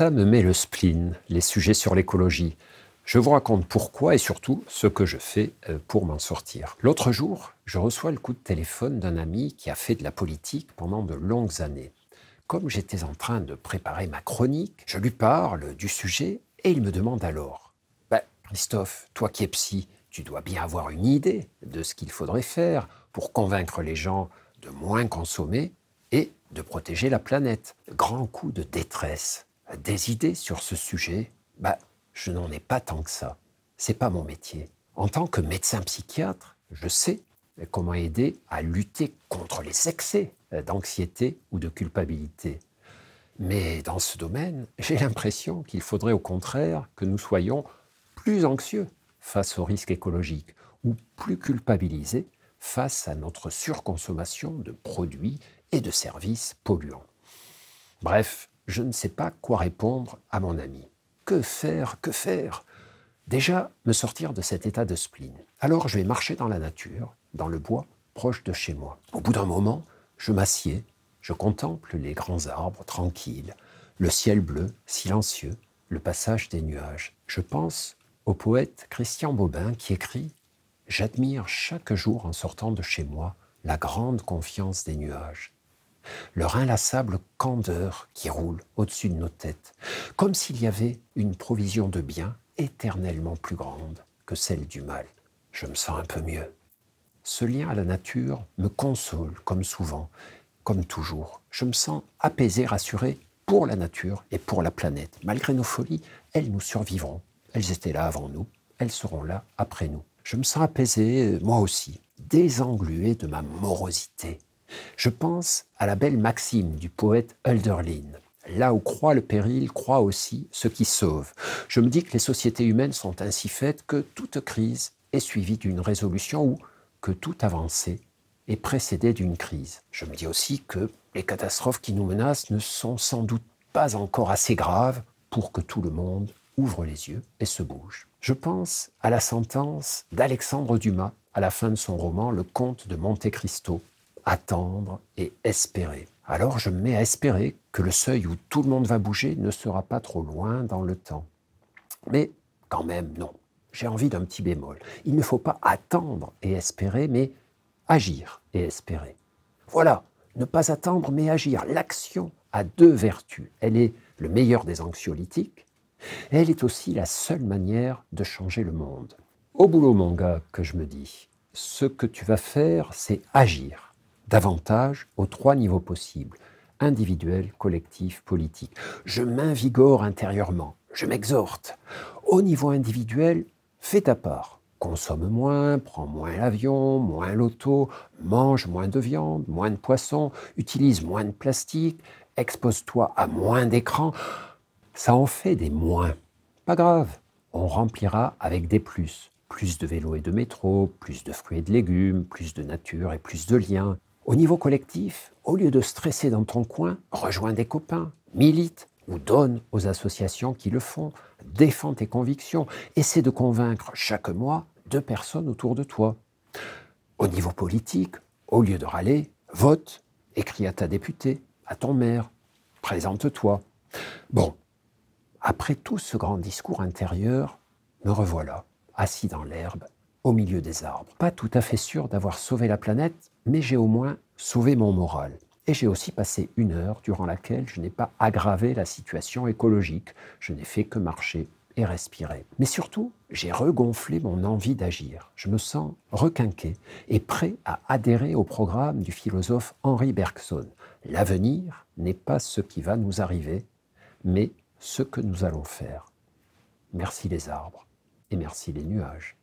ça me met le spleen, les sujets sur l'écologie. Je vous raconte pourquoi et surtout ce que je fais euh, pour m'en sortir. L'autre jour, je reçois le coup de téléphone d'un ami qui a fait de la politique pendant de longues années. Comme j'étais en train de préparer ma chronique, je lui parle du sujet et il me demande alors ben, Christophe, toi qui es psy, tu dois bien avoir une idée de ce qu'il faudrait faire pour convaincre les gens de moins consommer et de protéger la planète. Grand coup de détresse des idées sur ce sujet, bah, je n'en ai pas tant que ça. C'est pas mon métier. En tant que médecin psychiatre, je sais comment aider à lutter contre les excès d'anxiété ou de culpabilité. Mais dans ce domaine, j'ai l'impression qu'il faudrait au contraire que nous soyons plus anxieux face aux risques écologiques ou plus culpabilisés face à notre surconsommation de produits et de services polluants. Bref, je ne sais pas quoi répondre à mon ami. Que faire Que faire Déjà, me sortir de cet état de spleen. Alors je vais marcher dans la nature, dans le bois, proche de chez moi. Au bout d'un moment, je m'assieds, je contemple les grands arbres tranquilles, le ciel bleu, silencieux, le passage des nuages. Je pense au poète Christian Bobin qui écrit J'admire chaque jour en sortant de chez moi la grande confiance des nuages, leur inlassable candeur qui roule au-dessus de nos têtes, comme s'il y avait une provision de bien éternellement plus grande que celle du mal. Je me sens un peu mieux. Ce lien à la nature me console, comme souvent, comme toujours. Je me sens apaisé, rassuré pour la nature et pour la planète. Malgré nos folies, elles nous survivront. Elles étaient là avant nous, elles seront là après nous. Je me sens apaisé, moi aussi, désenglué de ma morosité, je pense à la belle maxime du poète Hölderlin. Là où croit le péril, croit aussi ce qui sauve. Je me dis que les sociétés humaines sont ainsi faites que toute crise est suivie d'une résolution ou que toute avancée est précédée d'une crise. Je me dis aussi que les catastrophes qui nous menacent ne sont sans doute pas encore assez graves pour que tout le monde ouvre les yeux et se bouge. Je pense à la sentence d'Alexandre Dumas à la fin de son roman Le Comte de Monte Cristo, attendre et espérer. Alors je me mets à espérer que le seuil où tout le monde va bouger ne sera pas trop loin dans le temps. Mais quand même, non. J'ai envie d'un petit bémol. Il ne faut pas attendre et espérer, mais agir et espérer. Voilà, ne pas attendre mais agir. L'action a deux vertus. Elle est le meilleur des anxiolytiques. elle est aussi la seule manière de changer le monde. Au boulot, mon gars, que je me dis, ce que tu vas faire, c'est agir davantage aux trois niveaux possibles, individuel, collectif, politique. Je m'invigore intérieurement, je m'exhorte. Au niveau individuel, fais ta part. Consomme moins, prends moins l'avion, moins l'auto, mange moins de viande, moins de poisson, utilise moins de plastique, expose-toi à moins d'écran. Ça en fait des moins. Pas grave, on remplira avec des plus. Plus de vélos et de métro, plus de fruits et de légumes, plus de nature et plus de liens. Au niveau collectif, au lieu de stresser dans ton coin, rejoins des copains, milite ou donne aux associations qui le font, défends tes convictions, essaie de convaincre chaque mois deux personnes autour de toi. Au niveau politique, au lieu de râler, vote, écris à ta députée, à ton maire, présente-toi. Bon, après tout ce grand discours intérieur, me revoilà, assis dans l'herbe, au milieu des arbres. Pas tout à fait sûr d'avoir sauvé la planète, mais j'ai au moins sauvé mon moral. Et j'ai aussi passé une heure durant laquelle je n'ai pas aggravé la situation écologique, je n'ai fait que marcher et respirer. Mais surtout, j'ai regonflé mon envie d'agir. Je me sens requinqué et prêt à adhérer au programme du philosophe Henri Bergson. L'avenir n'est pas ce qui va nous arriver, mais ce que nous allons faire. Merci les arbres et merci les nuages.